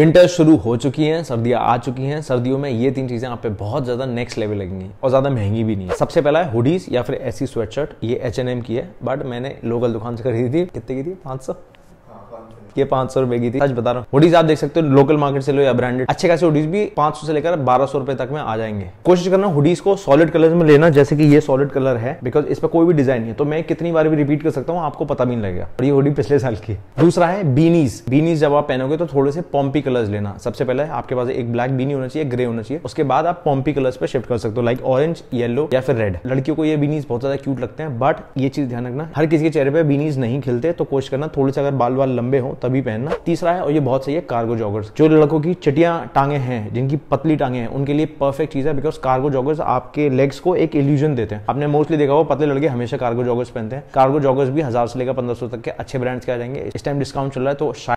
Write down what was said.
winter शुरू हो चुकी हैं सर्दियां आ चुकी हैं सर्दियों में ये तीन चीज़ें आप पे बहुत ज़्यादा नेक्स्ट लेवल लगेंगी और ज़्यादा महंगी भी नहीं है सबसे पहला है हुडीज या फिर ऐसी स्वेटशर्ट ये एच की है बट मैंने लोकल दुकान से खरीदी थी कितने की थी पाँच सौ हाँ, ये पांच सौ रुपए की थी सच बता रहा हूँ हुडीज आप देख सकते हो लोकल मार्केट से लो या ब्रांडेड अच्छे खासे हुडीज भी पांच सौ से लेकर बारह सौ रुपए तक में आ जाएंगे कोशिश करना हुडीज को सॉलिड कलर में लेना जैसे कि ये सॉलिड कलर है बिकॉज इस पर कोई भी डिजाइन नहीं है तो मैं कितनी बार भी रिपीट कर सकता हूँ आपको पता भी नहीं लगेगा और ये हुडी पिछले साल की दूसरा है बीनीस बीनीस जब आप पहनोगे तो थोड़े से पॉम्पी कलर्स लेना सबसे पहले आपके पास एक ब्लैक बीनी होना चाहिए ग्रे होना चाहिए उसके बाद आप पॉम्पी कलर्स पर शिफ्ट कर सकते हो लाइक ऑरेंज येलो या फिर रेड लड़कियों को ये बीनीस बहुत ज्यादा क्यूट लगते हैं बट ये चीज ध्यान रखना हर किसी के चेहरे पे बीनीस नहीं खिलते तो कोशिश करना थोड़े से अगर बाल बाल लंबे हो तभी पहनना तीसरा है और ये बहुत सही है कार्गो जॉगर्स जो लड़कों की चटिया टांगे हैं जिनकी पतली टांगे हैं उनके लिए परफेक्ट चीज है बिकॉज कार्गो जॉगर्स आपके लेग्स को एक इल्यूजन देते हैं आपने मोस्टली देखा होगा पतले लड़के हमेशा कार्गो जॉगर्स पहनते हैं कार्गो जॉगर्स भी हजार से लेकर पंद्रह तक के अच्छे ब्रांड्स के आ जाएंगे इस टाइम डिस्काउंट चल रहा है तो